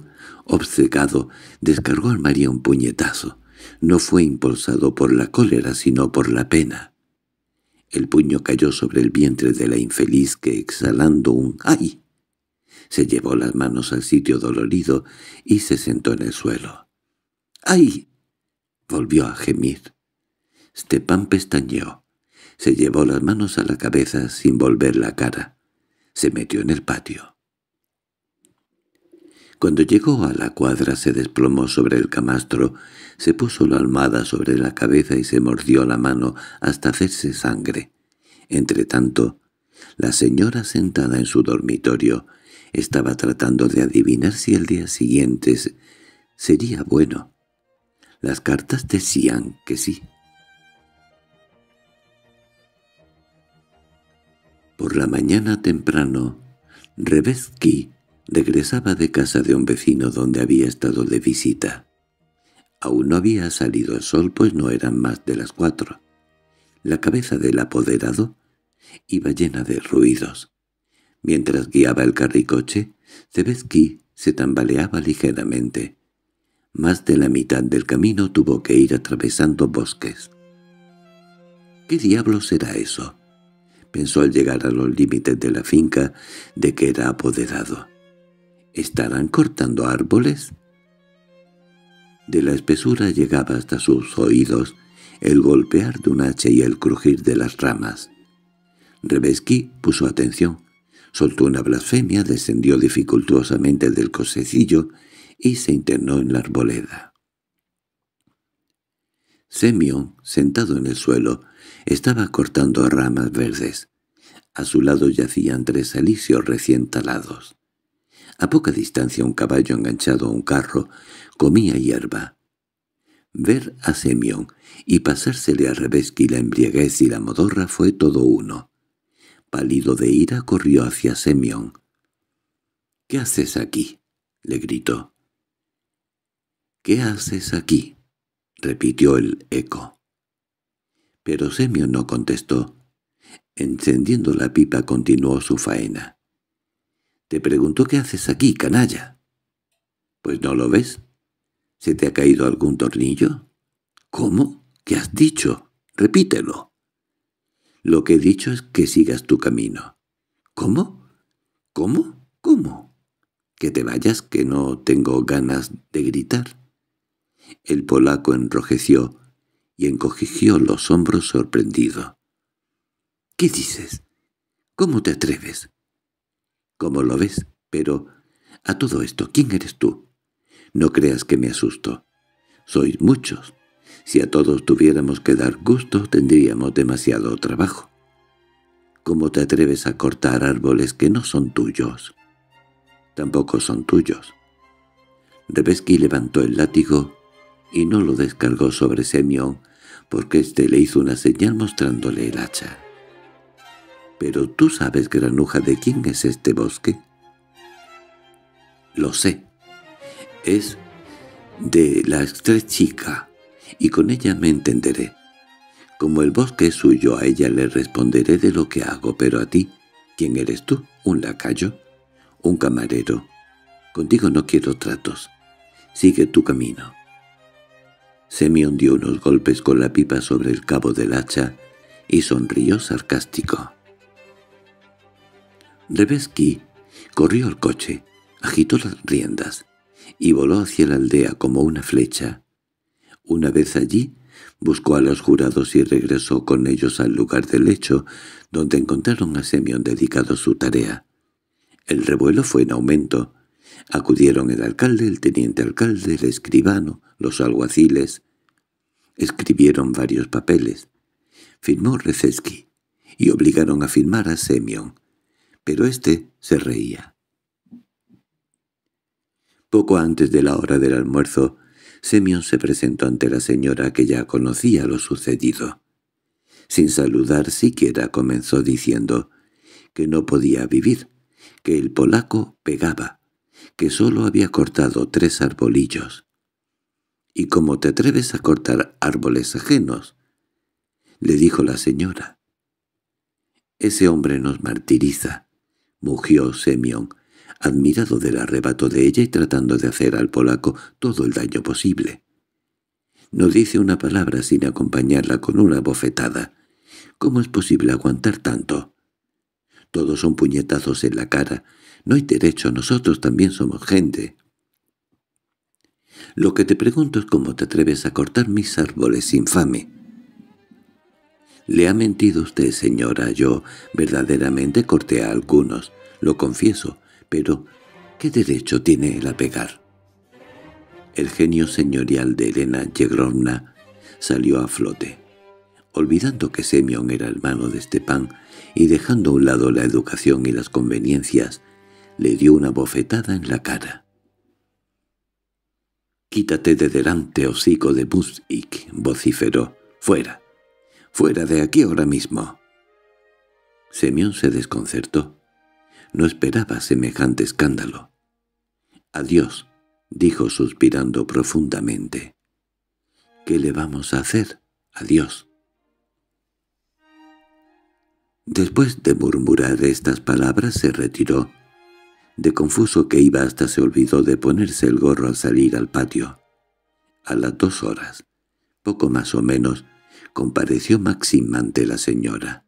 Obcecado, descargó al María un puñetazo. No fue impulsado por la cólera, sino por la pena. El puño cayó sobre el vientre de la infeliz que, exhalando un ¡ay!, se llevó las manos al sitio dolorido y se sentó en el suelo. ¡Ay! volvió a gemir. Stepan pestañeó. Se llevó las manos a la cabeza sin volver la cara. Se metió en el patio. Cuando llegó a la cuadra se desplomó sobre el camastro, se puso la almada sobre la cabeza y se mordió la mano hasta hacerse sangre. Entretanto, la señora sentada en su dormitorio estaba tratando de adivinar si el día siguiente sería bueno. Las cartas decían que sí. Por la mañana temprano, Reveski. Regresaba de casa de un vecino donde había estado de visita. Aún no había salido el sol, pues no eran más de las cuatro. La cabeza del apoderado iba llena de ruidos. Mientras guiaba el carricoche, Zebezki se tambaleaba ligeramente. Más de la mitad del camino tuvo que ir atravesando bosques. ¿Qué diablo será eso? Pensó al llegar a los límites de la finca de que era apoderado. ¿Estarán cortando árboles? De la espesura llegaba hasta sus oídos el golpear de un hacha y el crujir de las ramas. revesquí puso atención, soltó una blasfemia, descendió dificultuosamente del cosecillo y se internó en la arboleda. Semión, sentado en el suelo, estaba cortando ramas verdes. A su lado yacían tres alisios recién talados. A poca distancia un caballo enganchado a un carro comía hierba. Ver a Semión y pasársele revés que la embriaguez y la modorra fue todo uno. Pálido de ira corrió hacia Semión. —¿Qué haces aquí? —le gritó. —¿Qué haces aquí? —repitió el eco. Pero Semión no contestó. Encendiendo la pipa continuó su faena. Te pregunto qué haces aquí, canalla. —Pues no lo ves. ¿Se te ha caído algún tornillo? —¿Cómo? ¿Qué has dicho? Repítelo. —Lo que he dicho es que sigas tu camino. —¿Cómo? ¿Cómo? ¿Cómo? —Que te vayas, que no tengo ganas de gritar. El polaco enrojeció y encogió los hombros sorprendido. —¿Qué dices? ¿Cómo te atreves? como lo ves, pero... A todo esto, ¿quién eres tú? No creas que me asusto. Sois muchos. Si a todos tuviéramos que dar gusto, tendríamos demasiado trabajo. ¿Cómo te atreves a cortar árboles que no son tuyos? Tampoco son tuyos. Rebesky levantó el látigo y no lo descargó sobre Semión, porque éste le hizo una señal mostrándole el hacha. —¿Pero tú sabes, granuja, de quién es este bosque? —Lo sé. Es de la tres y con ella me entenderé. Como el bosque es suyo, a ella le responderé de lo que hago, pero a ti, ¿quién eres tú? ¿Un lacayo? ¿Un camarero? Contigo no quiero tratos. Sigue tu camino. me dio unos golpes con la pipa sobre el cabo del hacha y sonrió sarcástico. Rebesky corrió al coche, agitó las riendas y voló hacia la aldea como una flecha. Una vez allí, buscó a los jurados y regresó con ellos al lugar del hecho, donde encontraron a Semión dedicado a su tarea. El revuelo fue en aumento. Acudieron el alcalde, el teniente alcalde, el escribano, los alguaciles. Escribieron varios papeles. Firmó Rezeski y obligaron a firmar a Semión pero éste se reía. Poco antes de la hora del almuerzo, Semión se presentó ante la señora que ya conocía lo sucedido. Sin saludar siquiera comenzó diciendo que no podía vivir, que el polaco pegaba, que sólo había cortado tres arbolillos. —¿Y cómo te atreves a cortar árboles ajenos? —le dijo la señora. —Ese hombre nos martiriza mugió Semión, admirado del arrebato de ella y tratando de hacer al polaco todo el daño posible. No dice una palabra sin acompañarla con una bofetada. ¿Cómo es posible aguantar tanto? Todos son puñetazos en la cara. No hay derecho, nosotros también somos gente. Lo que te pregunto es cómo te atreves a cortar mis árboles, infame. «Le ha mentido usted, señora. Yo verdaderamente corté a algunos, lo confieso. Pero, ¿qué derecho tiene el a pegar?» El genio señorial de Elena Yegrovna salió a flote. Olvidando que Semion era hermano de Stepan y dejando a un lado la educación y las conveniencias, le dio una bofetada en la cara. «Quítate de delante, hocico de Musik», vociferó. «¡Fuera! ¡Fuera de aquí ahora mismo! Semión se desconcertó. No esperaba semejante escándalo. «Adiós», dijo suspirando profundamente. «¿Qué le vamos a hacer? Adiós». Después de murmurar estas palabras se retiró. De confuso que iba hasta se olvidó de ponerse el gorro al salir al patio. A las dos horas, poco más o menos, compareció Maxim ante la señora.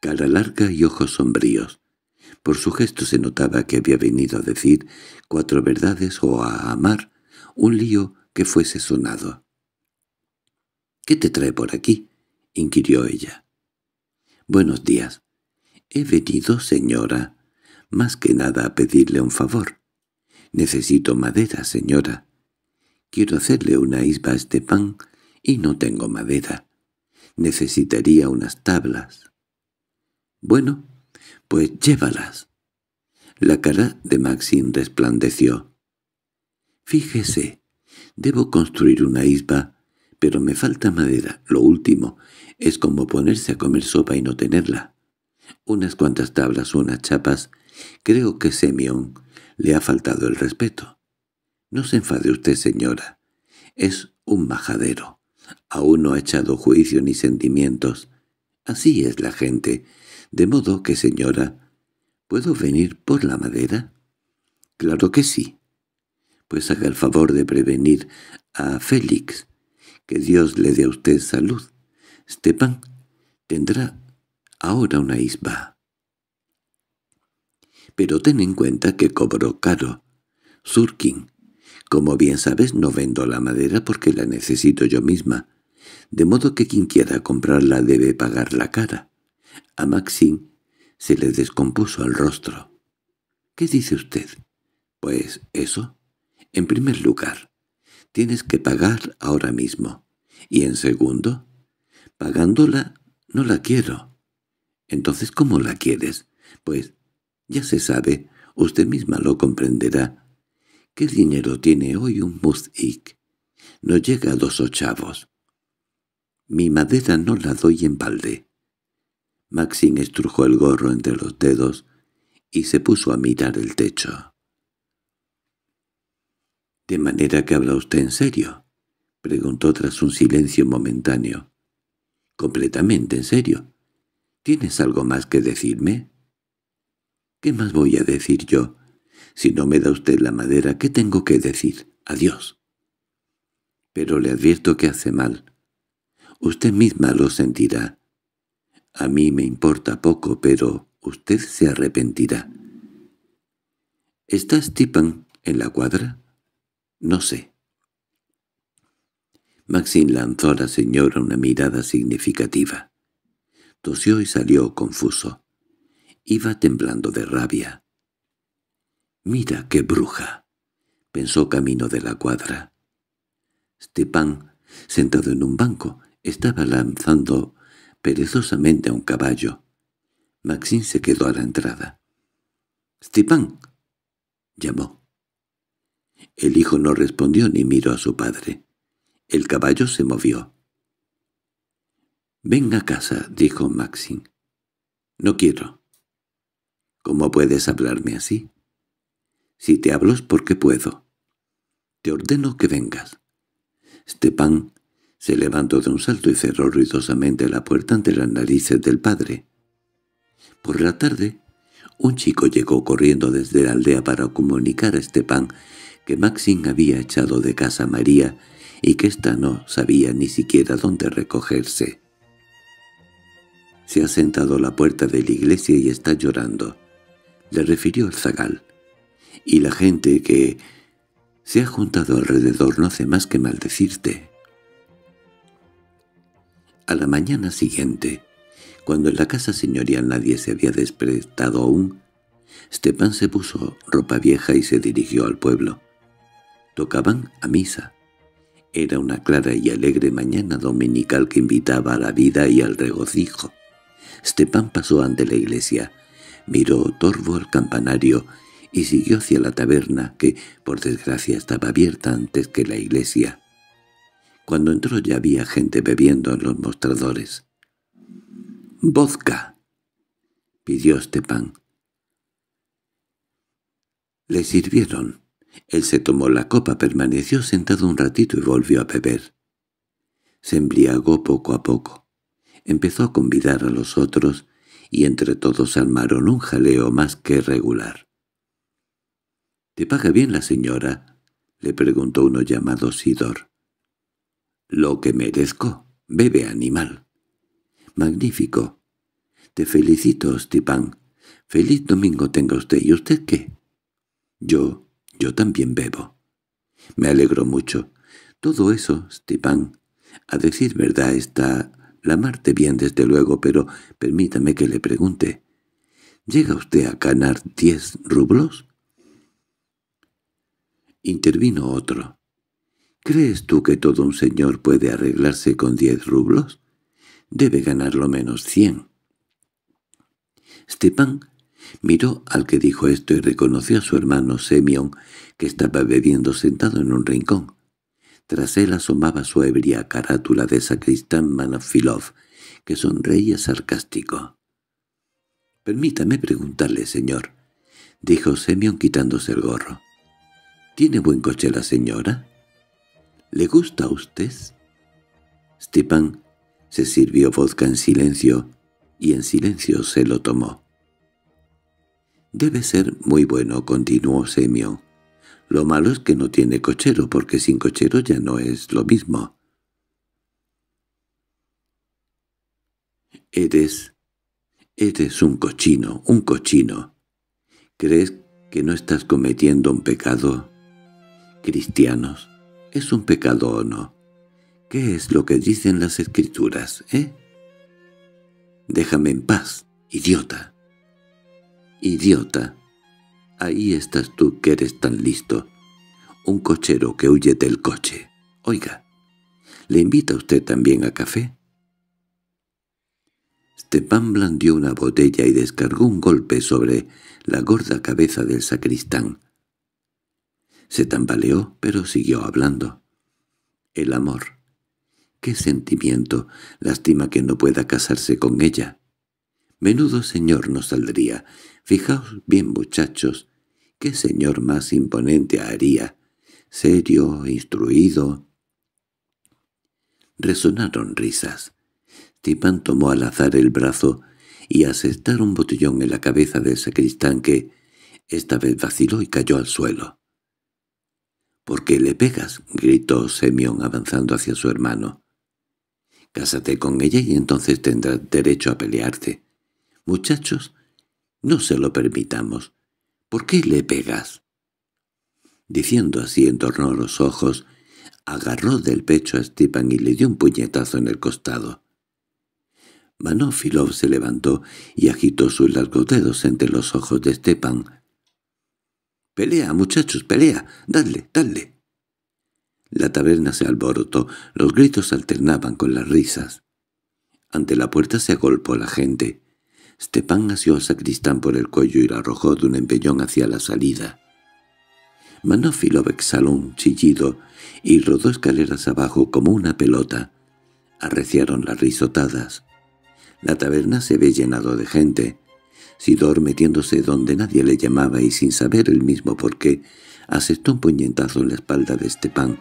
Cara larga y ojos sombríos. Por su gesto se notaba que había venido a decir cuatro verdades o a amar un lío que fuese sonado. —¿Qué te trae por aquí? —inquirió ella. —Buenos días. He venido, señora, más que nada a pedirle un favor. Necesito madera, señora. Quiero hacerle una isba a este pan y no tengo madera. Necesitaría unas tablas. Bueno, pues llévalas. La cara de Maxim resplandeció. Fíjese, debo construir una isba, pero me falta madera. Lo último es como ponerse a comer sopa y no tenerla. Unas cuantas tablas, unas chapas. Creo que Semión le ha faltado el respeto. No se enfade usted, señora. Es un majadero. Aún no ha echado juicio ni sentimientos. Así es la gente. De modo que, señora, ¿puedo venir por la madera? Claro que sí. Pues haga el favor de prevenir a Félix. Que Dios le dé a usted salud. Stepan tendrá ahora una isba. Pero ten en cuenta que cobró caro. Surkin como bien sabes, no vendo la madera porque la necesito yo misma, de modo que quien quiera comprarla debe pagar la cara. A Maxine se le descompuso el rostro. —¿Qué dice usted? —Pues eso. En primer lugar, tienes que pagar ahora mismo. Y en segundo, pagándola no la quiero. —Entonces, ¿cómo la quieres? —Pues, ya se sabe, usted misma lo comprenderá. ¿Qué dinero tiene hoy un muzik? No llega a dos ochavos. Mi madera no la doy en balde. Maxim estrujó el gorro entre los dedos y se puso a mirar el techo. —¿De manera que habla usted en serio? —preguntó tras un silencio momentáneo. —Completamente en serio. ¿Tienes algo más que decirme? —¿Qué más voy a decir yo? Si no me da usted la madera, ¿qué tengo que decir? Adiós. Pero le advierto que hace mal. Usted misma lo sentirá. A mí me importa poco, pero usted se arrepentirá. —¿Está Stepan en la cuadra? —No sé. Maxine lanzó a la señora una mirada significativa. Tosió y salió confuso. Iba temblando de rabia. «Mira qué bruja», pensó camino de la cuadra. Stepan, sentado en un banco, estaba lanzando perezosamente a un caballo. Maxim se quedó a la entrada. —¡Stepan! —llamó. El hijo no respondió ni miró a su padre. El caballo se movió. —Venga a casa —dijo Maxim. —No quiero. —¿Cómo puedes hablarme así? Si te hablo es porque puedo. Te ordeno que vengas. Stepan se levantó de un salto y cerró ruidosamente la puerta ante las narices del padre. Por la tarde, un chico llegó corriendo desde la aldea para comunicar a Stepan que Maxim había echado de casa a María y que ésta no sabía ni siquiera dónde recogerse. Se ha sentado a la puerta de la iglesia y está llorando. Le refirió el zagal y la gente que se ha juntado alrededor no hace más que maldecirte. A la mañana siguiente, cuando en la casa señorial nadie se había despertado aún, Stepan se puso ropa vieja y se dirigió al pueblo. Tocaban a misa. Era una clara y alegre mañana dominical que invitaba a la vida y al regocijo. Stepán pasó ante la iglesia, miró torvo al campanario y siguió hacia la taberna, que, por desgracia, estaba abierta antes que la iglesia. Cuando entró ya había gente bebiendo en los mostradores. —¡Vodka! —pidió pan Le sirvieron. Él se tomó la copa, permaneció sentado un ratito y volvió a beber. Se embriagó poco a poco. Empezó a convidar a los otros y entre todos armaron un jaleo más que regular. —¿Te paga bien la señora? —le preguntó uno llamado Sidor. —Lo que merezco. Bebe, animal. —Magnífico. Te felicito, Stipán. Feliz domingo tenga usted. ¿Y usted qué? —Yo, yo también bebo. —Me alegro mucho. Todo eso, Stipán. A decir verdad está la Marte bien desde luego, pero permítame que le pregunte. —¿Llega usted a ganar diez rublos? Intervino otro. —¿Crees tú que todo un señor puede arreglarse con diez rublos? Debe ganar lo menos cien. Stepán miró al que dijo esto y reconoció a su hermano Semion, que estaba bebiendo sentado en un rincón. Tras él asomaba su ebria carátula de sacristán Manafilov, que sonreía sarcástico. —Permítame preguntarle, señor —dijo Semion quitándose el gorro—, —¿Tiene buen coche la señora? —¿Le gusta a usted? Stepan se sirvió vodka en silencio y en silencio se lo tomó. —Debe ser muy bueno —continuó Semio. —Lo malo es que no tiene cochero, porque sin cochero ya no es lo mismo. —Eres... eres un cochino, un cochino. ¿Crees que no estás cometiendo un pecado? Cristianos, ¿es un pecado o no? ¿Qué es lo que dicen las Escrituras, eh? Déjame en paz, idiota. Idiota. Ahí estás tú que eres tan listo. Un cochero que huye del coche. Oiga, ¿le invita usted también a café? Stepan blandió una botella y descargó un golpe sobre la gorda cabeza del sacristán. Se tambaleó, pero siguió hablando. El amor. ¡Qué sentimiento! Lástima que no pueda casarse con ella. Menudo señor nos saldría. Fijaos bien, muchachos, qué señor más imponente haría. Serio, instruido. Resonaron risas. Tipán tomó al azar el brazo y asestaron un botellón en la cabeza del sacristán que, esta vez vaciló y cayó al suelo. —¿Por qué le pegas? —gritó Semión avanzando hacia su hermano. —Cásate con ella y entonces tendrás derecho a pelearte. —Muchachos, no se lo permitamos. ¿Por qué le pegas? Diciendo así en torno los ojos, agarró del pecho a Stepan y le dio un puñetazo en el costado. Manofilov se levantó y agitó sus largos dedos entre los ojos de Stepan, —¡Pelea, muchachos, pelea! ¡Dale, dale! La taberna se alborotó, los gritos alternaban con las risas. Ante la puerta se agolpó la gente. Stepán asió a sacristán por el cuello y la arrojó de un empellón hacia la salida. Manófiló exhaló un chillido y rodó escaleras abajo como una pelota. Arreciaron las risotadas. La taberna se ve llenado de gente. Sidor, metiéndose donde nadie le llamaba y sin saber el mismo por qué, asestó un puñetazo en la espalda de Estepán.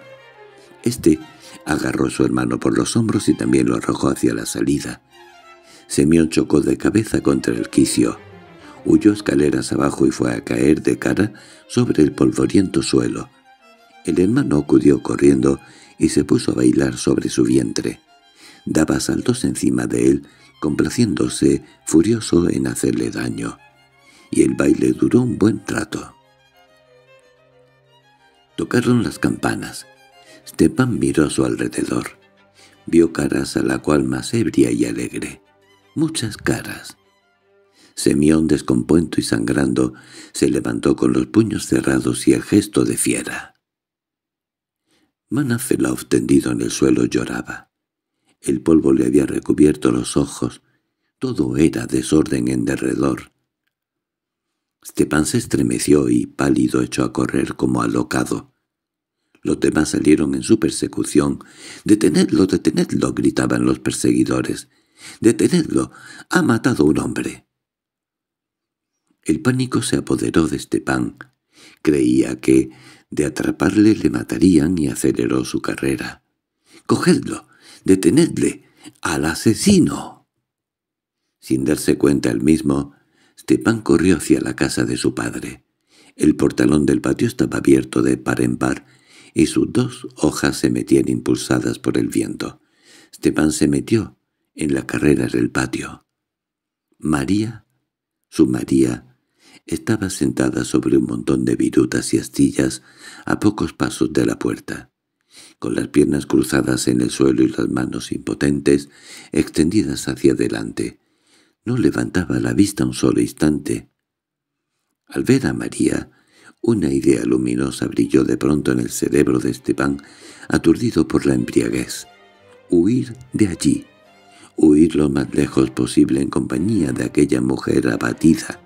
Este agarró a su hermano por los hombros y también lo arrojó hacia la salida. Semión chocó de cabeza contra el quicio. Huyó escaleras abajo y fue a caer de cara sobre el polvoriento suelo. El hermano acudió corriendo y se puso a bailar sobre su vientre. Daba saltos encima de él complaciéndose furioso en hacerle daño, y el baile duró un buen trato. Tocaron las campanas. Stepan miró a su alrededor. Vio caras a la cual más ebria y alegre. Muchas caras. Semión, descompuesto y sangrando, se levantó con los puños cerrados y el gesto de fiera. Manafelov tendido en el suelo lloraba. El polvo le había recubierto los ojos. Todo era desorden en derredor. Stepan se estremeció y, pálido, echó a correr como alocado. Los demás salieron en su persecución. «¡Detenedlo, detenedlo!» gritaban los perseguidores. «¡Detenedlo! ¡Ha matado un hombre!» El pánico se apoderó de Stepan. Creía que de atraparle le matarían y aceleró su carrera. «¡Cogedlo! —¡Detenedle! ¡Al asesino! Sin darse cuenta el mismo, Stepan corrió hacia la casa de su padre. El portalón del patio estaba abierto de par en par, y sus dos hojas se metían impulsadas por el viento. Stepan se metió en la carrera del patio. María, su María, estaba sentada sobre un montón de virutas y astillas a pocos pasos de la puerta con las piernas cruzadas en el suelo y las manos impotentes extendidas hacia adelante. No levantaba la vista un solo instante. Al ver a María, una idea luminosa brilló de pronto en el cerebro de Esteban, aturdido por la embriaguez. Huir de allí. Huir lo más lejos posible en compañía de aquella mujer abatida,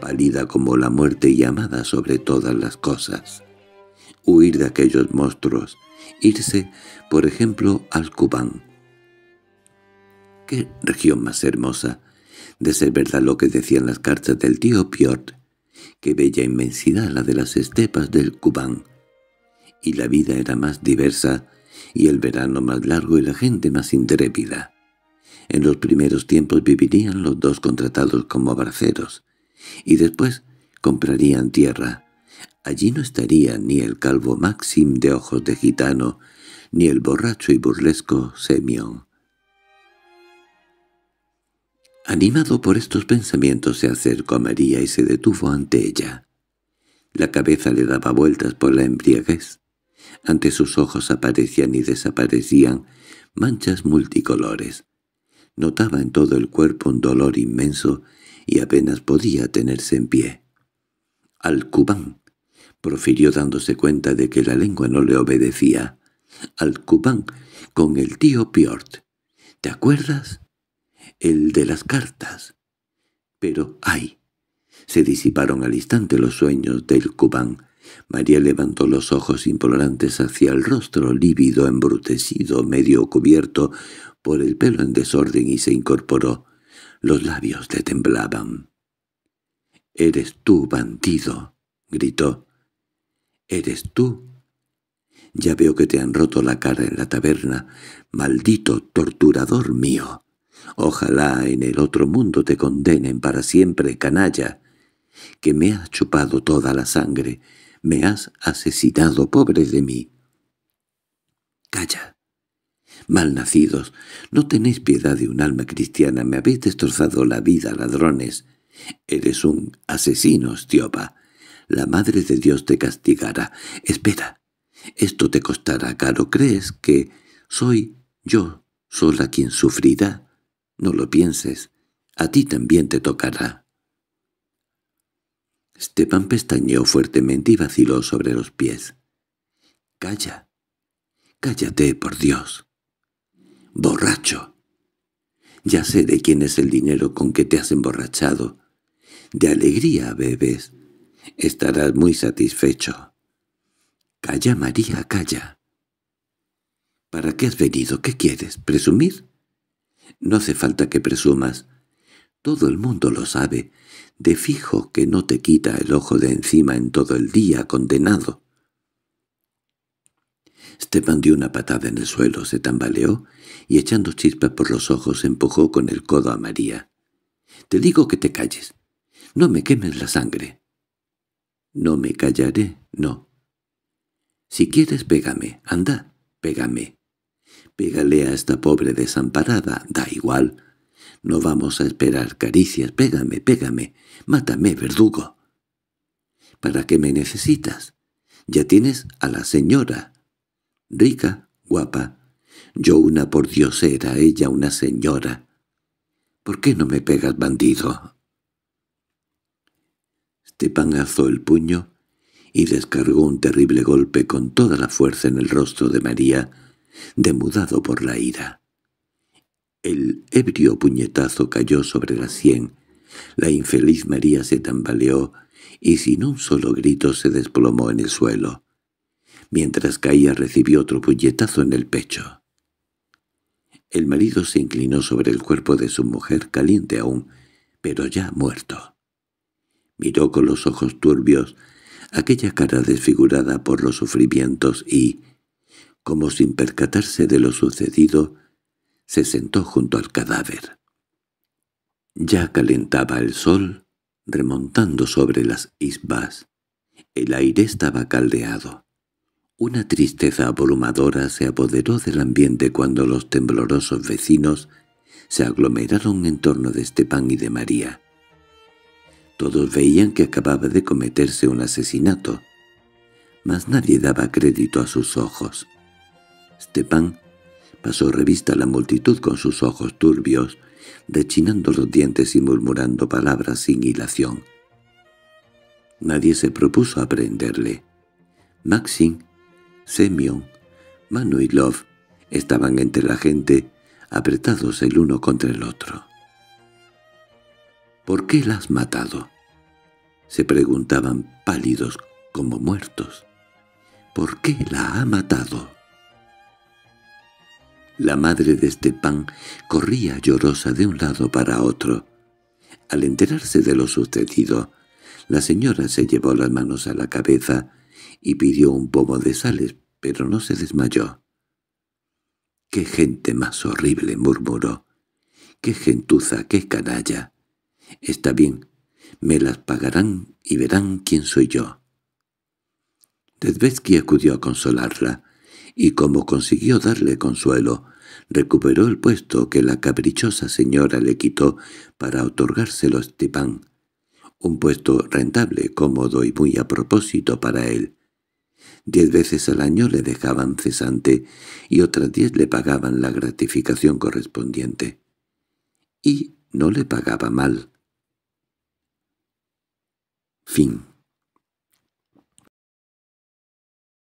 pálida como la muerte y amada sobre todas las cosas. Huir de aquellos monstruos, irse, por ejemplo, al Cubán. ¡Qué región más hermosa! De ser verdad lo que decían las cartas del tío Piotr. qué bella inmensidad la de las estepas del Cubán. Y la vida era más diversa, y el verano más largo y la gente más intrépida. En los primeros tiempos vivirían los dos contratados como braceros, y después comprarían tierra, Allí no estaría ni el calvo Maxim de ojos de gitano, ni el borracho y burlesco Semión. Animado por estos pensamientos se acercó a María y se detuvo ante ella. La cabeza le daba vueltas por la embriaguez. Ante sus ojos aparecían y desaparecían manchas multicolores. Notaba en todo el cuerpo un dolor inmenso y apenas podía tenerse en pie. Al cubán profirió dándose cuenta de que la lengua no le obedecía. «Al Cubán, con el tío Piort. ¿Te acuerdas? El de las cartas». «Pero, ay». Se disiparon al instante los sueños del Cubán. María levantó los ojos implorantes hacia el rostro lívido, embrutecido, medio cubierto por el pelo en desorden y se incorporó. Los labios le temblaban. —¡Eres tú, bandido! —gritó eres tú. Ya veo que te han roto la cara en la taberna, maldito torturador mío. Ojalá en el otro mundo te condenen para siempre, canalla, que me has chupado toda la sangre, me has asesinado, pobre de mí. Calla. Malnacidos, no tenéis piedad de un alma cristiana, me habéis destrozado la vida, ladrones. Eres un asesino, Estiopa la Madre de Dios te castigará. Espera, esto te costará caro. ¿Crees que soy yo sola quien sufrirá? No lo pienses, a ti también te tocará. Esteban pestañeó fuertemente y vaciló sobre los pies. —Calla, cállate, por Dios. —Borracho. Ya sé de quién es el dinero con que te has emborrachado. De alegría bebes, Estarás muy satisfecho. —Calla, María, calla. —¿Para qué has venido? ¿Qué quieres? ¿Presumir? —No hace falta que presumas. Todo el mundo lo sabe. De fijo que no te quita el ojo de encima en todo el día, condenado. Esteban dio una patada en el suelo, se tambaleó y echando chispas por los ojos empujó con el codo a María. —Te digo que te calles. No me quemes la sangre. No me callaré, no. Si quieres, pégame, anda, pégame. Pégale a esta pobre desamparada, da igual. No vamos a esperar caricias, pégame, pégame, mátame, verdugo. ¿Para qué me necesitas? Ya tienes a la señora. Rica, guapa. Yo una por Dios era, ella una señora. ¿Por qué no me pegas, bandido? Estepan alzó el puño y descargó un terrible golpe con toda la fuerza en el rostro de María, demudado por la ira. El ebrio puñetazo cayó sobre la sien. La infeliz María se tambaleó y sin un solo grito se desplomó en el suelo. Mientras caía recibió otro puñetazo en el pecho. El marido se inclinó sobre el cuerpo de su mujer caliente aún, pero ya muerto. Miró con los ojos turbios aquella cara desfigurada por los sufrimientos y, como sin percatarse de lo sucedido, se sentó junto al cadáver. Ya calentaba el sol, remontando sobre las isbas. El aire estaba caldeado. Una tristeza abrumadora se apoderó del ambiente cuando los temblorosos vecinos se aglomeraron en torno de Estepán y de María. Todos veían que acababa de cometerse un asesinato, mas nadie daba crédito a sus ojos. Stepan pasó revista a la multitud con sus ojos turbios, rechinando los dientes y murmurando palabras sin hilación. Nadie se propuso aprenderle. Maxim, Semyon, Love estaban entre la gente, apretados el uno contra el otro. ¿Por qué la has matado? Se preguntaban pálidos como muertos. ¿Por qué la ha matado? La madre de este pan corría llorosa de un lado para otro. Al enterarse de lo sucedido, la señora se llevó las manos a la cabeza y pidió un pomo de sales, pero no se desmayó. —¡Qué gente más horrible! —murmuró. —¡Qué gentuza, qué canalla! Está bien, me las pagarán y verán quién soy yo. Desvetsky acudió a consolarla, y como consiguió darle consuelo, recuperó el puesto que la caprichosa señora le quitó para otorgárselo a Stepan, un puesto rentable, cómodo y muy a propósito para él. Diez veces al año le dejaban cesante y otras diez le pagaban la gratificación correspondiente. Y no le pagaba mal. Fim.